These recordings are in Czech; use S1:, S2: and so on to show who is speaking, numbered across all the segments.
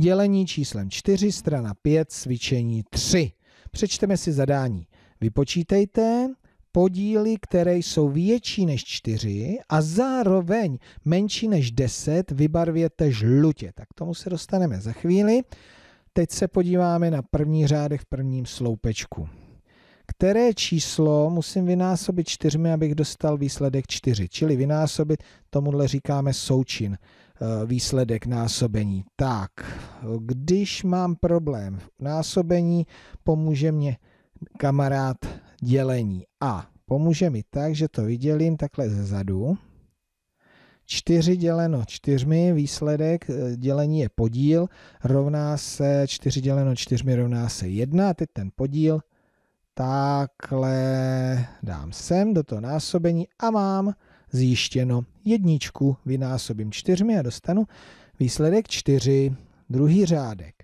S1: Dělení číslem 4, strana 5, cvičení 3. Přečteme si zadání. Vypočítejte podíly, které jsou větší než 4 a zároveň menší než 10 vybarvěte žlutě. Tak tomu se dostaneme za chvíli. Teď se podíváme na první řádek v prvním sloupečku. Které číslo musím vynásobit čtyřmi, abych dostal výsledek 4, čili vynásobit, tomuhle říkáme součin. Eh, výsledek násobení. Tak, když mám problém v násobení, pomůže mě kamarád dělení. A pomůže mi tak, že to vydělím takhle ze zadu. 4 děleno 4, výsledek eh, dělení je podíl, rovná se 4 děleno 4 rovná se 1, a teď ten podíl takhle dám sem do toho násobení a mám zjištěno. Jedničku vynásobím čtyřmi a dostanu výsledek čtyři, druhý řádek,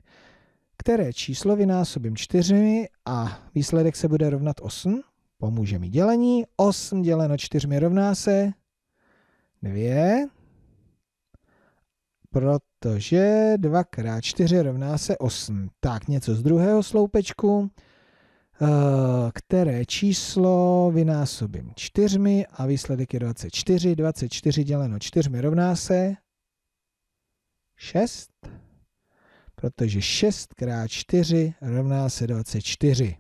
S1: které číslo vynásobím čtyřmi a výsledek se bude rovnat 8. Pomůže mi dělení. 8 děleno čtyřmi rovná se 2, protože 2 krát 4 rovná se 8. Tak, něco z druhého sloupečku. Eh, které číslo vynásobím čtyřmi a výsledek je 24. 24 děleno čtyřmi rovná se 6, protože 6 krát 4 rovná se 24.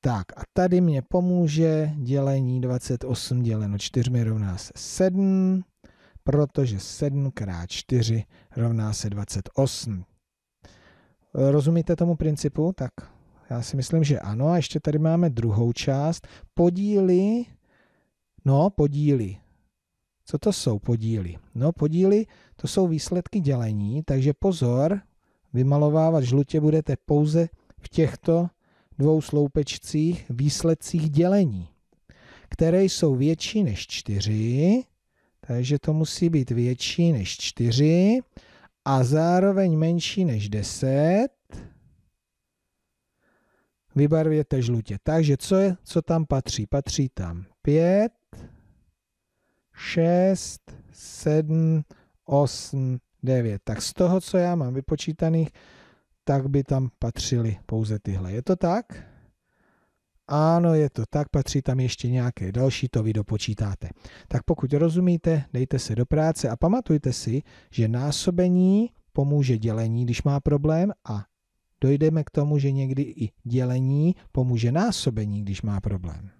S1: Tak a tady mě pomůže dělení 28 děleno 4 rovná se 7, protože 7 krát 4 rovná se 28. Rozumíte tomu principu? Tak já si myslím, že ano. A ještě tady máme druhou část. Podíly, no podíly. Co to jsou podíly? No podíly, to jsou výsledky dělení, takže pozor, vymalovávat žlutě budete pouze v těchto dvou sloupečcích výsledcích dělení, které jsou větší než 4, takže to musí být větší než 4 a zároveň menší než 10, vybarvěte žlutě. Takže co, je, co tam patří? Patří tam 5, 6, 7, 8, 9. Tak z toho, co já mám vypočítaných, tak by tam patřily pouze tyhle. Je to tak? Ano, je to tak, patří tam ještě nějaké další, to vy dopočítáte. Tak pokud rozumíte, dejte se do práce a pamatujte si, že násobení pomůže dělení, když má problém a dojdeme k tomu, že někdy i dělení pomůže násobení, když má problém.